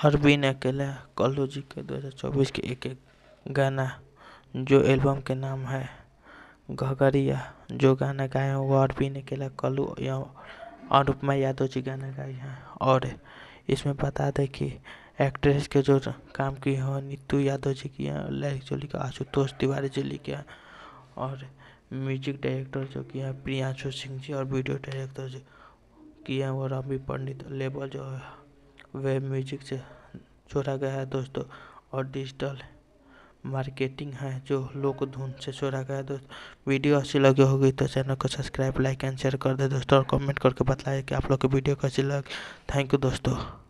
हरवीन अकेला जी के दो हज़ार चौबीस के एक एक गाना जो एल्बम के नाम है घगरिया जो गाना गाए हैं वो हरवीन अकेला कल्लू या अनुपमा यादव जी गाना गाए हैं और इसमें बता दें कि एक्ट्रेस के जो काम की हैं नीतू यादव जी की हैं ललित जो लिखा आशुतोष तिवारी जी लिखे हैं और म्यूजिक डायरेक्टर जो किए हैं प्रियांशु सिंह जी और वीडियो डायरेक्टर जो किए हैं वो रवि पंडित लेबल जो है वेब म्यूजिक से जोड़ा गया है दोस्तों और डिजिटल मार्केटिंग है जो लोक धुन से छोड़ा गया है दोस्तों वीडियो अच्छी लगी होगी तो चैनल को सब्सक्राइब लाइक एंड शेयर कर दे दोस्तों और कमेंट करके बताइए कि आप लोग को वीडियो कैसी लगी थैंक यू दोस्तों